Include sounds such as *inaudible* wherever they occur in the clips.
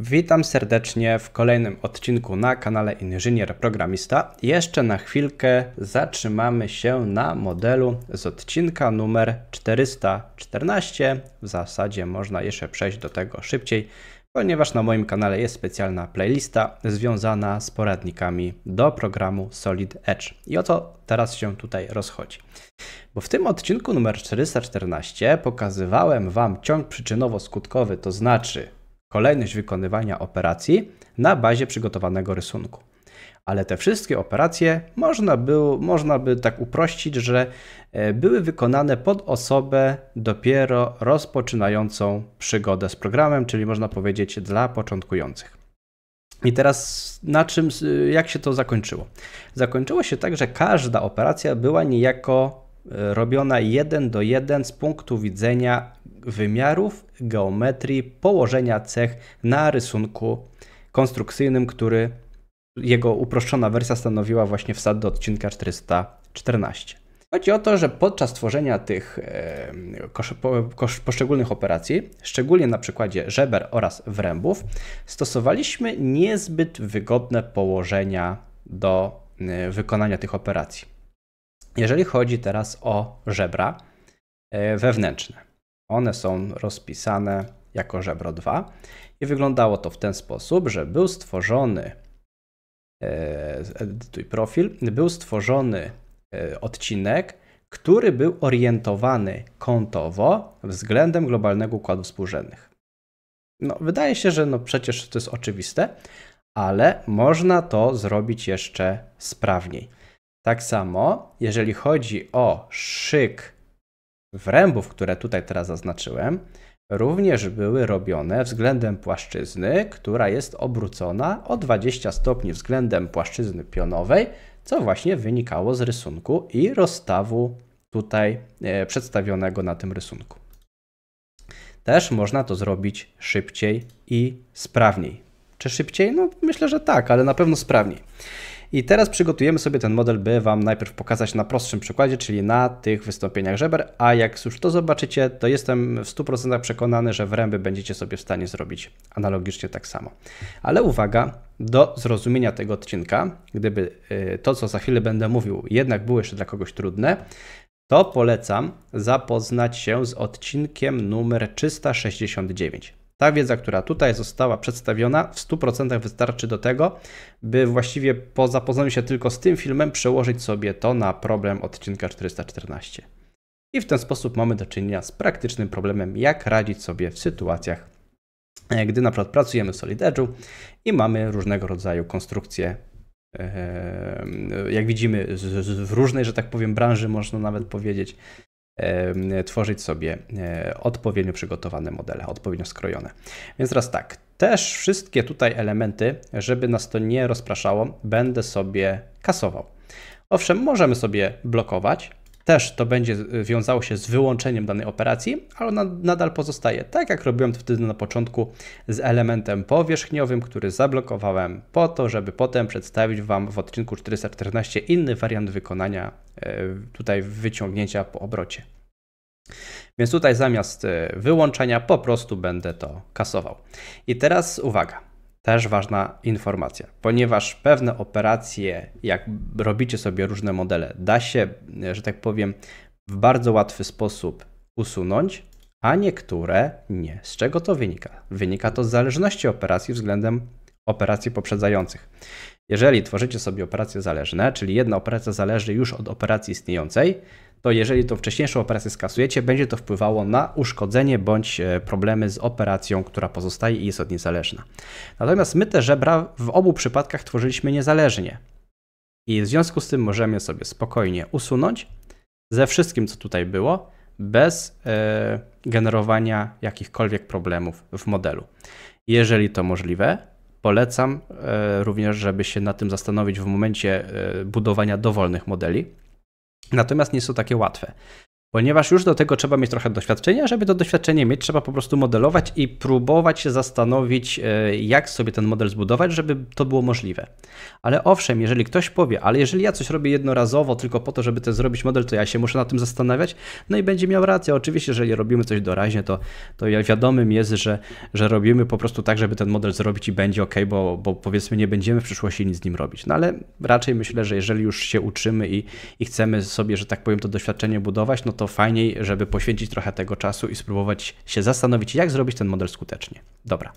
Witam serdecznie w kolejnym odcinku na kanale Inżynier Programista. Jeszcze na chwilkę zatrzymamy się na modelu z odcinka numer 414. W zasadzie można jeszcze przejść do tego szybciej, ponieważ na moim kanale jest specjalna playlista związana z poradnikami do programu Solid Edge. I o co teraz się tutaj rozchodzi? Bo w tym odcinku numer 414 pokazywałem Wam ciąg przyczynowo-skutkowy, to znaczy kolejność wykonywania operacji na bazie przygotowanego rysunku. Ale te wszystkie operacje można, było, można by tak uprościć, że e, były wykonane pod osobę dopiero rozpoczynającą przygodę z programem, czyli można powiedzieć dla początkujących. I teraz na czym, jak się to zakończyło? Zakończyło się tak, że każda operacja była niejako e, robiona jeden do jeden z punktu widzenia wymiarów, geometrii, położenia cech na rysunku konstrukcyjnym, który jego uproszczona wersja stanowiła właśnie wsad do odcinka 414. Chodzi o to, że podczas tworzenia tych e, poszczególnych operacji, szczególnie na przykładzie żeber oraz wrębów, stosowaliśmy niezbyt wygodne położenia do e, wykonania tych operacji. Jeżeli chodzi teraz o żebra e, wewnętrzne, one są rozpisane jako żebro 2 i wyglądało to w ten sposób, że był stworzony e, edytuj profil, był stworzony e, odcinek, który był orientowany kątowo względem globalnego układu współrzędnych. No, wydaje się, że no przecież to jest oczywiste, ale można to zrobić jeszcze sprawniej. Tak samo, jeżeli chodzi o szyk wrębów, które tutaj teraz zaznaczyłem, również były robione względem płaszczyzny, która jest obrócona o 20 stopni względem płaszczyzny pionowej, co właśnie wynikało z rysunku i rozstawu tutaj e, przedstawionego na tym rysunku. Też można to zrobić szybciej i sprawniej. Czy szybciej? No myślę, że tak, ale na pewno sprawniej. I teraz przygotujemy sobie ten model, by Wam najpierw pokazać na prostszym przykładzie, czyli na tych wystąpieniach żeber, a jak już to zobaczycie, to jestem w 100% przekonany, że w ręby będziecie sobie w stanie zrobić analogicznie tak samo. Ale uwaga, do zrozumienia tego odcinka, gdyby y, to, co za chwilę będę mówił, jednak było jeszcze dla kogoś trudne, to polecam zapoznać się z odcinkiem numer 369. Ta wiedza, która tutaj została przedstawiona, w 100% wystarczy do tego, by właściwie po zapoznaniu się tylko z tym filmem przełożyć sobie to na problem odcinka 414. I w ten sposób mamy do czynienia z praktycznym problemem, jak radzić sobie w sytuacjach, e, gdy na przykład pracujemy w Solid Edge'u i mamy różnego rodzaju konstrukcje e, e, jak widzimy, w różnej, że tak powiem, branży, można nawet powiedzieć, tworzyć sobie e, odpowiednio przygotowane modele, odpowiednio skrojone. Więc teraz tak, też wszystkie tutaj elementy, żeby nas to nie rozpraszało, będę sobie kasował. Owszem, możemy sobie blokować, też to będzie e, wiązało się z wyłączeniem danej operacji, ale ona nadal pozostaje, tak jak robiłem to wtedy na początku z elementem powierzchniowym, który zablokowałem po to, żeby potem przedstawić Wam w odcinku 414 inny wariant wykonania e, tutaj wyciągnięcia po obrocie. Więc tutaj zamiast e, wyłączenia po prostu będę to kasował. I teraz uwaga. Też ważna informacja, ponieważ pewne operacje, jak robicie sobie różne modele, da się, że tak powiem, w bardzo łatwy sposób usunąć, a niektóre nie. Z czego to wynika? Wynika to z zależności operacji względem operacji poprzedzających. Jeżeli tworzycie sobie operacje zależne, czyli jedna operacja zależy już od operacji istniejącej, to jeżeli tą wcześniejszą operację skasujecie, będzie to wpływało na uszkodzenie bądź e, problemy z operacją, która pozostaje i jest od niezależna. Natomiast my te żebra w obu przypadkach tworzyliśmy niezależnie. I w związku z tym możemy sobie spokojnie usunąć ze wszystkim, co tutaj było, bez e, generowania jakichkolwiek problemów w modelu. Jeżeli to możliwe, Polecam e, również, żeby się nad tym zastanowić w momencie e, budowania dowolnych modeli. Natomiast nie są takie łatwe ponieważ już do tego trzeba mieć trochę doświadczenia. Żeby to doświadczenie mieć, trzeba po prostu modelować i próbować się zastanowić, e, jak sobie ten model zbudować, żeby to było możliwe. Ale owszem, jeżeli ktoś powie, ale jeżeli ja coś robię jednorazowo tylko po to, żeby to zrobić model, to ja się muszę nad tym zastanawiać, no i będzie miał rację. Oczywiście, jeżeli robimy coś doraźnie, to, to wiadomym jest, że, że robimy po prostu tak, żeby ten model zrobić i będzie ok, bo, bo powiedzmy nie będziemy w przyszłości nic z nim robić. No ale raczej myślę, że jeżeli już się uczymy i, i chcemy sobie, że tak powiem, to doświadczenie budować, no to fajniej, żeby poświęcić trochę tego czasu i spróbować się zastanowić, jak zrobić ten model skutecznie. Dobra,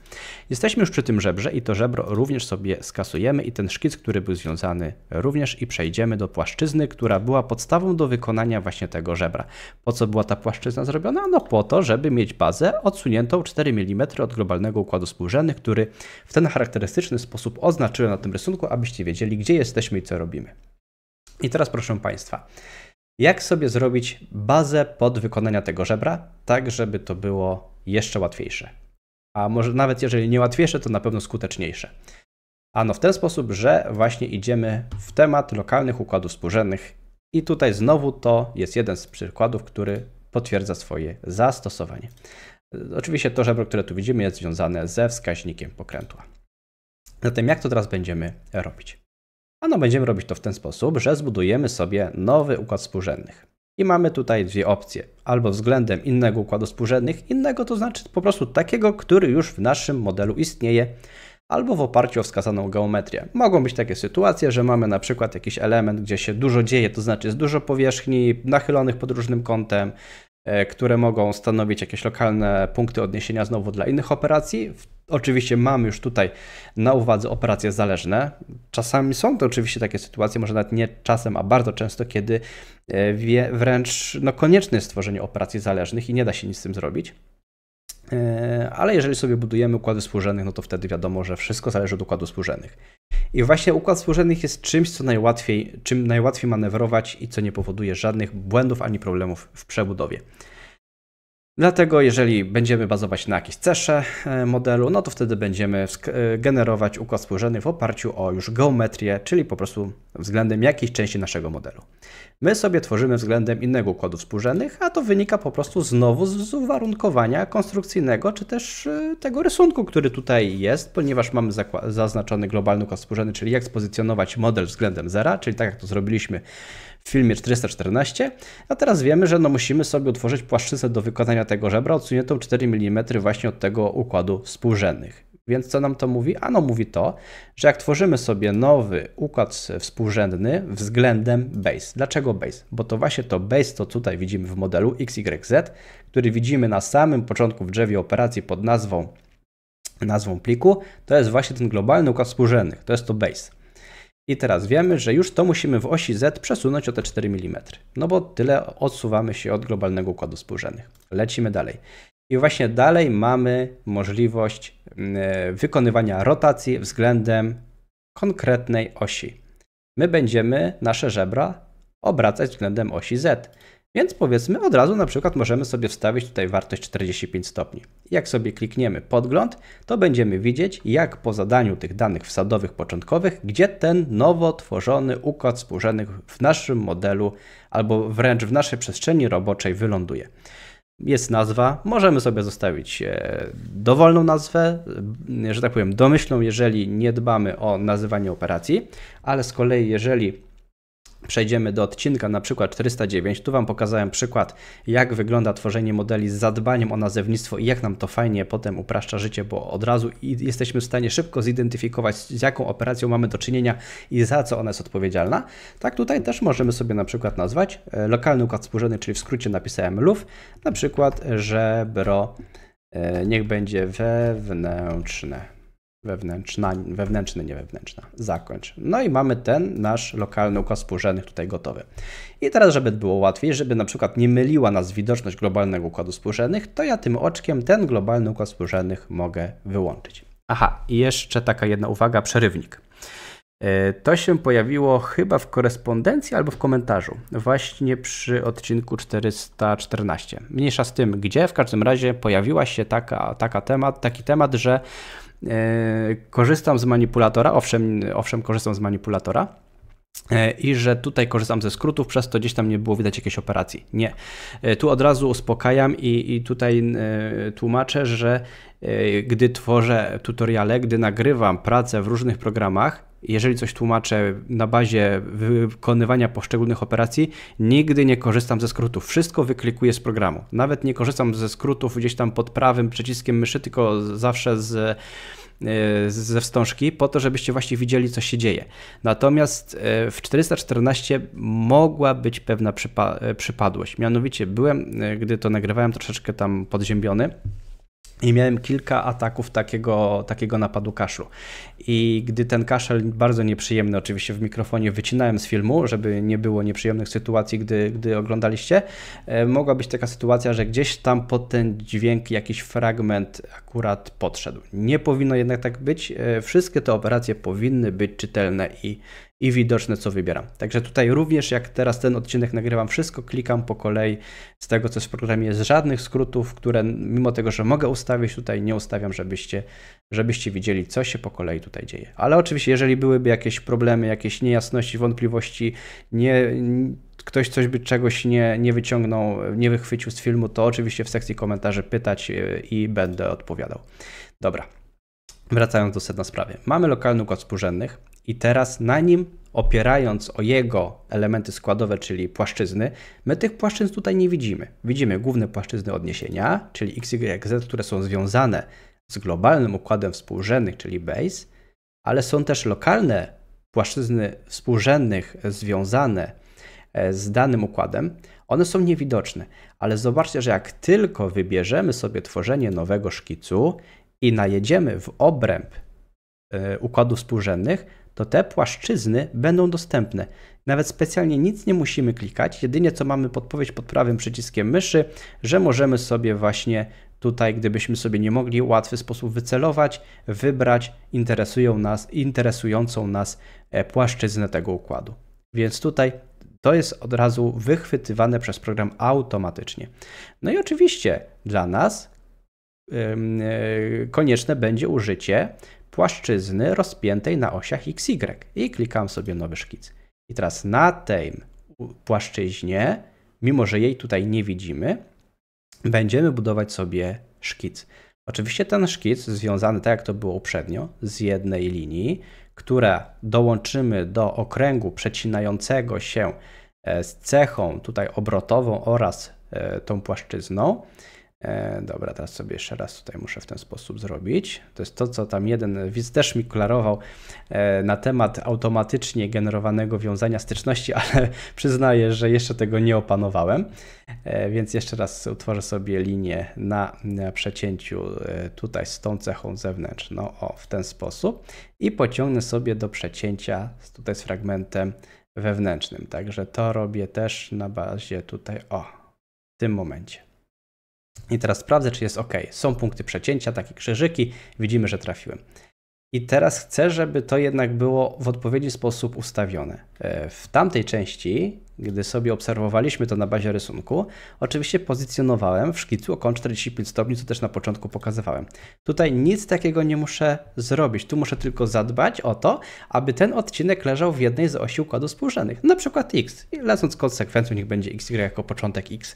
jesteśmy już przy tym żebrze i to żebro również sobie skasujemy i ten szkic, który był związany również i przejdziemy do płaszczyzny, która była podstawą do wykonania właśnie tego żebra. Po co była ta płaszczyzna zrobiona? No po to, żeby mieć bazę odsuniętą 4 mm od globalnego układu współrzędnych, który w ten charakterystyczny sposób oznaczyłem na tym rysunku, abyście wiedzieli, gdzie jesteśmy i co robimy. I teraz proszę Państwa, jak sobie zrobić bazę pod wykonania tego żebra, tak żeby to było jeszcze łatwiejsze. A może nawet jeżeli nie łatwiejsze, to na pewno skuteczniejsze. Ano w ten sposób, że właśnie idziemy w temat lokalnych układów współrzędnych i tutaj znowu to jest jeden z przykładów, który potwierdza swoje zastosowanie. Oczywiście to żebro, które tu widzimy jest związane ze wskaźnikiem pokrętła. Zatem jak to teraz będziemy robić? Ano będziemy robić to w ten sposób, że zbudujemy sobie nowy układ współrzędnych. I mamy tutaj dwie opcje. Albo względem innego układu współrzędnych, innego to znaczy po prostu takiego, który już w naszym modelu istnieje, albo w oparciu o wskazaną geometrię. Mogą być takie sytuacje, że mamy na przykład jakiś element, gdzie się dużo dzieje, to znaczy jest dużo powierzchni nachylonych pod różnym kątem, E, które mogą stanowić jakieś lokalne punkty odniesienia znowu dla innych operacji. Oczywiście mam już tutaj na uwadze operacje zależne. Czasami są to oczywiście takie sytuacje, może nawet nie czasem, a bardzo często, kiedy e, wie, wręcz no, konieczne jest stworzenie operacji zależnych i nie da się nic z tym zrobić. E, ale jeżeli sobie budujemy układy współrzędnych, no to wtedy wiadomo, że wszystko zależy od układu współrzędnych. I właśnie układ współrzędnych jest czymś, co najłatwiej, czym najłatwiej manewrować i co nie powoduje żadnych błędów ani problemów w przebudowie. Dlatego jeżeli będziemy bazować na jakiejś cesze e, modelu, no to wtedy będziemy e, generować układ spółrzędny w oparciu o już geometrię, czyli po prostu względem jakiejś części naszego modelu. My sobie tworzymy względem innego układu współrzędnych, a to wynika po prostu znowu z uwarunkowania konstrukcyjnego, czy też e, tego rysunku, który tutaj jest, ponieważ mamy zaznaczony globalny układ współrzędny, czyli jak spozycjonować model względem zera, czyli tak jak to zrobiliśmy w filmie 414, a teraz wiemy, że no musimy sobie utworzyć płaszczyznę do wykonania tego żebra odsuniętą 4 mm właśnie od tego układu współrzędnych. Więc co nam to mówi? Ano mówi to, że jak tworzymy sobie nowy układ współrzędny względem base. Dlaczego base? Bo to właśnie to base, to tutaj widzimy w modelu XYZ, który widzimy na samym początku w drzewie operacji pod nazwą, nazwą pliku, to jest właśnie ten globalny układ współrzędnych, to jest to base. I teraz wiemy, że już to musimy w osi Z przesunąć o te 4 mm, no bo tyle odsuwamy się od globalnego układu współrzędnych. Lecimy dalej. I właśnie dalej mamy możliwość mm, e, wykonywania rotacji względem konkretnej osi. My będziemy nasze żebra obracać względem osi Z. Więc powiedzmy od razu na przykład możemy sobie wstawić tutaj wartość 45 stopni. Jak sobie klikniemy podgląd, to będziemy widzieć jak po zadaniu tych danych wsadowych początkowych, gdzie ten nowo tworzony układ współrzędnych w naszym modelu albo wręcz w naszej przestrzeni roboczej wyląduje. Jest nazwa, możemy sobie zostawić e, dowolną nazwę, e, że tak powiem domyślną, jeżeli nie dbamy o nazywanie operacji, ale z kolei jeżeli Przejdziemy do odcinka na przykład 409. Tu Wam pokazałem przykład, jak wygląda tworzenie modeli z zadbaniem o nazewnictwo i jak nam to fajnie potem upraszcza życie, bo od razu jesteśmy w stanie szybko zidentyfikować, z jaką operacją mamy do czynienia i za co ona jest odpowiedzialna. Tak tutaj też możemy sobie na przykład nazwać e, lokalny układ współrzędny, czyli w skrócie napisałem LUF, na przykład żebro, e, niech będzie wewnętrzne. Wewnętrzna, wewnętrzny, nie wewnętrzna. Zakończ. No i mamy ten nasz lokalny układ współrzędnych tutaj gotowy. I teraz, żeby było łatwiej, żeby na przykład nie myliła nas widoczność globalnego układu współrzędnych, to ja tym oczkiem ten globalny układ współrzędnych mogę wyłączyć. Aha, i jeszcze taka jedna uwaga, przerywnik. E, to się pojawiło chyba w korespondencji albo w komentarzu, właśnie przy odcinku 414. Mniejsza z tym, gdzie w każdym razie pojawiła się taka, taka temat, taki temat, że E, korzystam z manipulatora, owszem, owszem korzystam z manipulatora, e, i że tutaj korzystam ze skrótów, przez to gdzieś tam nie było widać jakiejś operacji. Nie. E, tu od razu uspokajam i, i tutaj tłumaczę, że gdy tworzę tutoriale, gdy nagrywam pracę w różnych programach, jeżeli coś tłumaczę na bazie wykonywania poszczególnych operacji, nigdy nie korzystam ze skrótów. Wszystko wyklikuję z programu. Nawet nie korzystam ze skrótów gdzieś tam pod prawym przyciskiem myszy, tylko zawsze z, e, ze wstążki, po to, żebyście właśnie widzieli, co się dzieje. Natomiast e, w 414 mogła być pewna przypa e, przypadłość. Mianowicie byłem, gdy to nagrywałem, troszeczkę tam podziębiony. I miałem kilka ataków takiego, takiego napadu kaszlu. I gdy ten kaszel, bardzo nieprzyjemny, oczywiście w mikrofonie wycinałem z filmu, żeby nie było nieprzyjemnych sytuacji, gdy, gdy oglądaliście, e, mogła być taka sytuacja, że gdzieś tam pod ten dźwięk jakiś fragment akurat podszedł. Nie powinno jednak tak być. E, wszystkie te operacje powinny być czytelne i i widoczne, co wybieram. Także tutaj również, jak teraz ten odcinek nagrywam, wszystko klikam po kolei z tego, co jest w programie. Jest żadnych skrótów, które mimo tego, że mogę ustawić, tutaj nie ustawiam, żebyście, żebyście widzieli, co się po kolei tutaj dzieje. Ale oczywiście, jeżeli byłyby jakieś problemy, jakieś niejasności, wątpliwości, nie, ktoś coś by czegoś nie, nie wyciągnął, nie wychwycił z filmu, to oczywiście w sekcji komentarzy pytać e, i będę odpowiadał. Dobra. Wracając do sedna sprawy. Mamy lokalny układ współrzędnych, i teraz na nim, opierając o jego elementy składowe, czyli płaszczyzny, my tych płaszczyzn tutaj nie widzimy. Widzimy główne płaszczyzny odniesienia, czyli x, y, z, które są związane z globalnym układem współrzędnych, czyli base, ale są też lokalne płaszczyzny współrzędnych związane e, z danym układem, one są niewidoczne, ale zobaczcie, że jak tylko wybierzemy sobie tworzenie nowego szkicu i najedziemy w obręb e, układów współrzędnych, to te płaszczyzny będą dostępne. Nawet specjalnie nic nie musimy klikać, jedynie co mamy podpowiedź pod prawym przyciskiem myszy, że możemy sobie właśnie tutaj, gdybyśmy sobie nie mogli w łatwy sposób wycelować, wybrać interesują nas, interesującą nas e, płaszczyznę tego układu. Więc tutaj to jest od razu wychwytywane przez program automatycznie. No i oczywiście dla nas e, konieczne będzie użycie płaszczyzny rozpiętej na osiach XY i klikam sobie nowy szkic. I teraz na tej płaszczyźnie, mimo że jej tutaj nie widzimy, będziemy budować sobie szkic. Oczywiście ten szkic związany, tak jak to było uprzednio, z jednej linii, która dołączymy do okręgu przecinającego się e, z cechą tutaj obrotową oraz e, tą płaszczyzną. E, dobra, teraz sobie jeszcze raz tutaj muszę w ten sposób zrobić. To jest to, co tam jeden widz też mi klarował e, na temat automatycznie generowanego wiązania styczności, *laughs* ale przyznaję, że jeszcze tego nie opanowałem. E, więc jeszcze raz utworzę sobie linię na, na przecięciu e, tutaj z tą cechą zewnętrzną, o, w ten sposób. I pociągnę sobie do przecięcia tutaj z fragmentem wewnętrznym. Także to robię też na bazie tutaj, o, w tym momencie. I teraz sprawdzę, czy jest OK. Są punkty przecięcia, takie krzyżyki. Widzimy, że trafiłem. I teraz chcę, żeby to jednak było w odpowiedni sposób ustawione. E, w tamtej części, gdy sobie obserwowaliśmy to na bazie rysunku, oczywiście pozycjonowałem w szkicu około 45 stopni, co też na początku pokazywałem. Tutaj nic takiego nie muszę zrobić. Tu muszę tylko zadbać o to, aby ten odcinek leżał w jednej z osi układu współrzędnych, na przykład x. I lecąc konsekwencją, niech będzie xy jako początek x.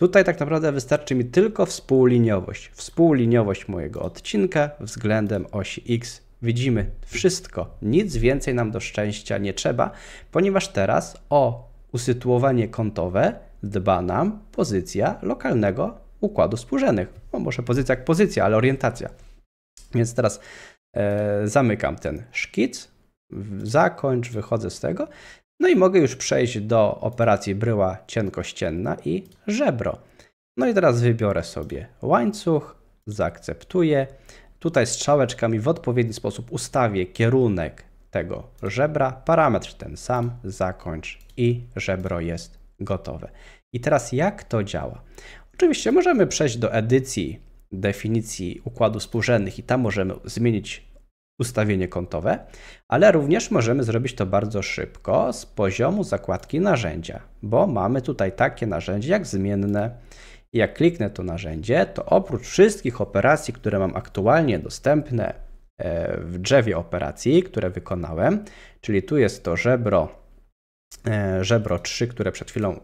Tutaj tak naprawdę wystarczy mi tylko współliniowość. Współliniowość mojego odcinka względem osi x. Widzimy wszystko. Nic więcej nam do szczęścia nie trzeba, ponieważ teraz o usytuowanie kątowe dba nam pozycja lokalnego układu współrzędnych. No może pozycja jak pozycja, ale orientacja. Więc teraz e, zamykam ten szkic, zakończ, wychodzę z tego no i mogę już przejść do operacji bryła cienkościenna i żebro. No i teraz wybiorę sobie łańcuch, zaakceptuję. Tutaj strzałeczkami w odpowiedni sposób ustawię kierunek tego żebra, parametr ten sam, zakończ i żebro jest gotowe. I teraz jak to działa? Oczywiście możemy przejść do edycji definicji układu współrzędnych i tam możemy zmienić ustawienie kontowe, ale również możemy zrobić to bardzo szybko z poziomu zakładki narzędzia, bo mamy tutaj takie narzędzie jak zmienne. Jak kliknę to narzędzie, to oprócz wszystkich operacji, które mam aktualnie dostępne e, w drzewie operacji, które wykonałem, czyli tu jest to żebro, e, żebro 3, które przed chwilą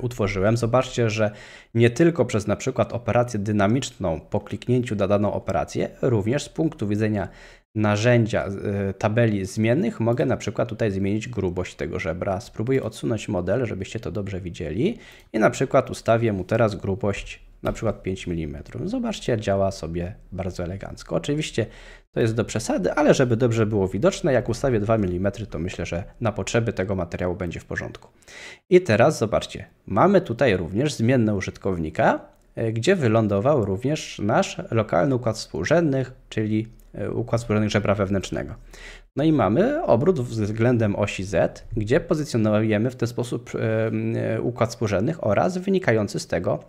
utworzyłem, zobaczcie, że nie tylko przez na przykład operację dynamiczną po kliknięciu na daną operację, również z punktu widzenia narzędzia e, tabeli zmiennych mogę na przykład tutaj zmienić grubość tego żebra. Spróbuję odsunąć model, żebyście to dobrze widzieli i na przykład ustawię mu teraz grubość na przykład 5 mm. No zobaczcie, działa sobie bardzo elegancko. Oczywiście to jest do przesady, ale żeby dobrze było widoczne, jak ustawię 2 mm, to myślę, że na potrzeby tego materiału będzie w porządku. I teraz zobaczcie, mamy tutaj również zmienne użytkownika, e, gdzie wylądował również nasz lokalny układ współrzędnych, czyli e, układ współrzędnych żebra wewnętrznego. No i mamy obrót względem osi Z, gdzie pozycjonujemy w ten sposób e, układ współrzędnych oraz wynikający z tego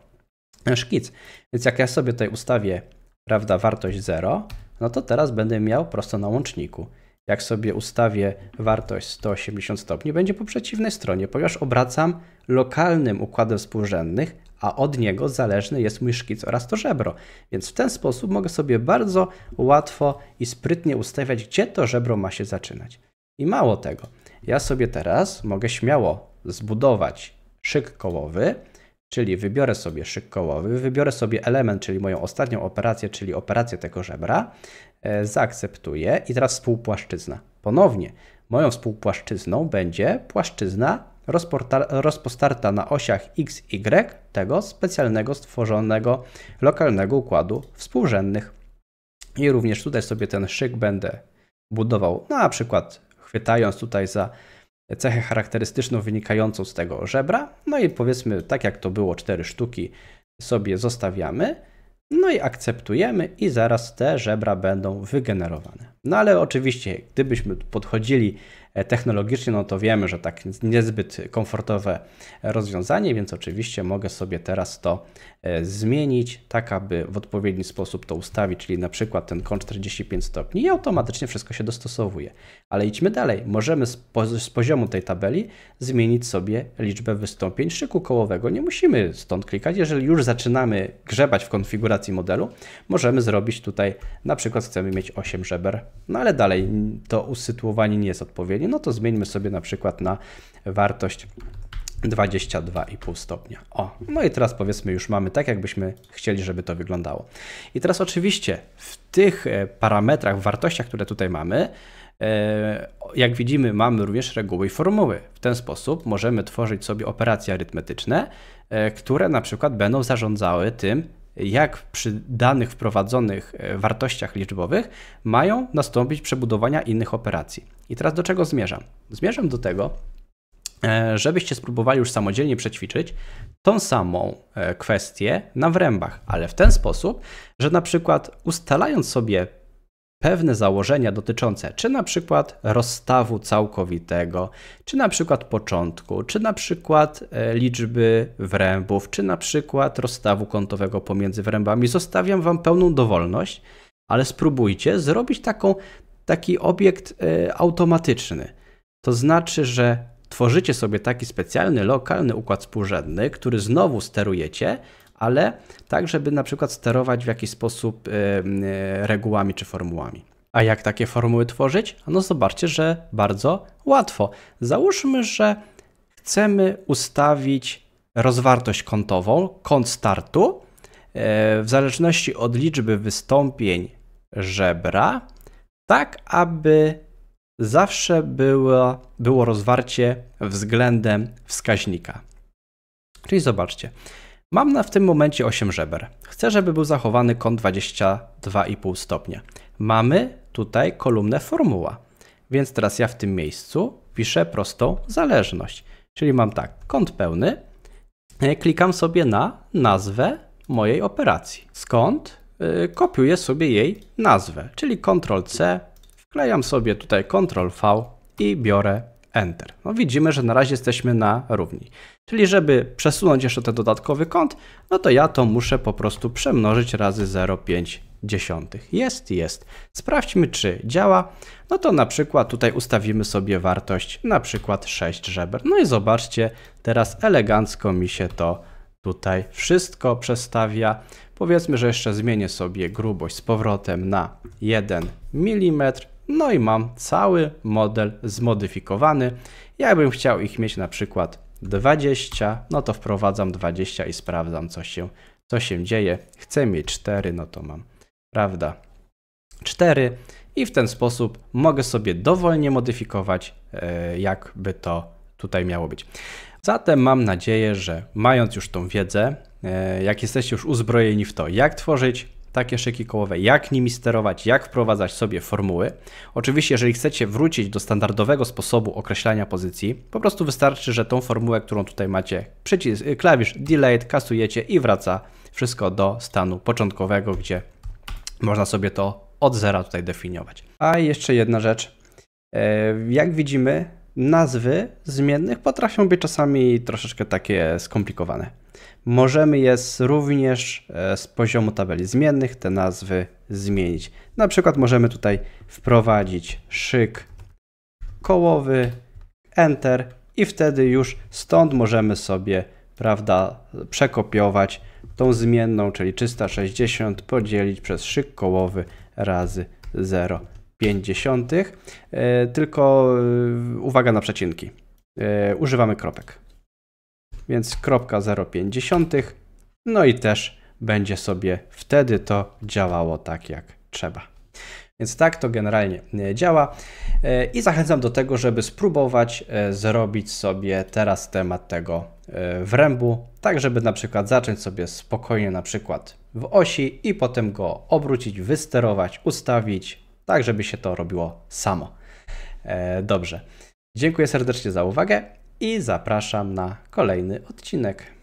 szkic. Więc jak ja sobie tutaj ustawię, prawda, wartość 0, no to teraz będę miał prosto na łączniku. Jak sobie ustawię wartość 180 stopni, będzie po przeciwnej stronie, ponieważ obracam lokalnym układem współrzędnych, a od niego zależny jest mój szkic oraz to żebro. Więc w ten sposób mogę sobie bardzo łatwo i sprytnie ustawiać, gdzie to żebro ma się zaczynać. I mało tego, ja sobie teraz mogę śmiało zbudować szyk kołowy, Czyli wybiorę sobie szyk kołowy, wybiorę sobie element, czyli moją ostatnią operację, czyli operację tego żebra, e, zaakceptuję i teraz współpłaszczyzna. Ponownie moją współpłaszczyzną będzie płaszczyzna rozpostarta na osiach x, y tego specjalnego stworzonego lokalnego układu współrzędnych. I również tutaj sobie ten szyk będę budował, na przykład chwytając tutaj za cechę charakterystyczną wynikającą z tego żebra. No i powiedzmy, tak jak to było, cztery sztuki sobie zostawiamy. No i akceptujemy i zaraz te żebra będą wygenerowane. No ale oczywiście, gdybyśmy podchodzili e, technologicznie, no to wiemy, że tak niezbyt komfortowe rozwiązanie, więc oczywiście mogę sobie teraz to E, zmienić, tak aby w odpowiedni sposób to ustawić, czyli na przykład ten kąt 45 stopni i automatycznie wszystko się dostosowuje. Ale idźmy dalej. Możemy z, poziomu tej tabeli zmienić sobie liczbę wystąpień szyku kołowego. Nie musimy stąd klikać. Jeżeli już zaczynamy grzebać w konfiguracji modelu, możemy zrobić tutaj, na przykład chcemy mieć 8 żeber, no ale dalej to usytuowanie nie jest odpowiednie, no to zmieńmy sobie na przykład na wartość 22,5 stopnia. O, no i teraz powiedzmy już mamy tak, jakbyśmy chcieli, żeby to wyglądało. I teraz oczywiście w tych e, parametrach, wartościach, które tutaj mamy, e, jak widzimy, mamy również reguły i formuły. W ten sposób możemy tworzyć sobie operacje arytmetyczne, e, które na przykład będą zarządzały tym, jak przy danych wprowadzonych wartościach liczbowych mają nastąpić przebudowania innych operacji. I teraz do czego zmierzam? Zmierzam do tego, E, żebyście spróbowali już samodzielnie przećwiczyć tą samą e, kwestię na wrębach, ale w ten sposób, że na przykład ustalając sobie pewne założenia dotyczące czy na przykład rozstawu całkowitego, czy na przykład początku, czy na przykład e, liczby wrębów, czy na przykład rozstawu kątowego pomiędzy wrębami, zostawiam Wam pełną dowolność, ale spróbujcie zrobić taką, taki obiekt automatyczny. To znaczy, że tworzycie sobie taki specjalny, lokalny układ współrzędny, który znowu sterujecie, ale tak, żeby na przykład sterować w jakiś sposób e, regułami czy formułami. A jak takie formuły tworzyć? No zobaczcie, że bardzo łatwo. Załóżmy, że chcemy ustawić rozwartość kątową, kąt startu, e, w zależności od liczby wystąpień żebra, tak aby zawsze było, było rozwarcie względem wskaźnika. Czyli zobaczcie, mam na, w tym momencie 8 żeber. Chcę, żeby był zachowany kąt 22,5 stopnia. Mamy tutaj kolumnę formuła, więc teraz ja w tym miejscu piszę prostą zależność. Czyli mam tak, kąt pełny, e, klikam sobie na nazwę mojej operacji. Skąd e, kopiuję sobie jej nazwę, czyli Ctrl C, Wklejam sobie tutaj Ctrl V i biorę Enter. No widzimy, że na razie jesteśmy na równi. Czyli żeby przesunąć jeszcze ten dodatkowy kąt, no to ja to muszę po prostu przemnożyć razy 0,5. Jest, jest. Sprawdźmy, czy działa. No to na przykład tutaj ustawimy sobie wartość na przykład 6 żeber. No i zobaczcie, teraz elegancko mi się to tutaj wszystko przestawia. Powiedzmy, że jeszcze zmienię sobie grubość z powrotem na 1 mm. No i mam cały model zmodyfikowany. Ja bym chciał ich mieć na przykład 20, no to wprowadzam 20 i sprawdzam, co się, co się dzieje. Chcę mieć 4, no to mam, prawda, 4 i w ten sposób mogę sobie dowolnie modyfikować, e, jakby to tutaj miało być. Zatem mam nadzieję, że mając już tą wiedzę, e, jak jesteście już uzbrojeni w to, jak tworzyć takie szyki kołowe, jak nimi sterować, jak wprowadzać sobie formuły. Oczywiście, jeżeli chcecie wrócić do standardowego sposobu określania pozycji, po prostu wystarczy, że tą formułę, którą tutaj macie, przycisk, y, klawisz delayed kasujecie i wraca wszystko do stanu początkowego, gdzie można sobie to od zera tutaj definiować. A jeszcze jedna rzecz. E, jak widzimy, nazwy zmiennych potrafią być czasami troszeczkę takie skomplikowane. Możemy je również e, z poziomu tabeli zmiennych te nazwy zmienić. Na przykład możemy tutaj wprowadzić szyk kołowy, Enter i wtedy już stąd możemy sobie prawda, przekopiować tą zmienną, czyli 360 podzielić przez szyk kołowy razy 0,5. E, tylko e, uwaga na przecinki. Używamy kropek więc 0,5. No i też będzie sobie wtedy to działało tak jak trzeba. Więc tak to generalnie e, działa e, i zachęcam do tego, żeby spróbować e, zrobić sobie teraz temat tego w rębu, tak żeby na przykład zacząć sobie spokojnie na przykład w osi i potem go obrócić, wysterować, ustawić, tak żeby się to robiło samo. Dobrze. Dziękuję serdecznie za uwagę i zapraszam na kolejny odcinek.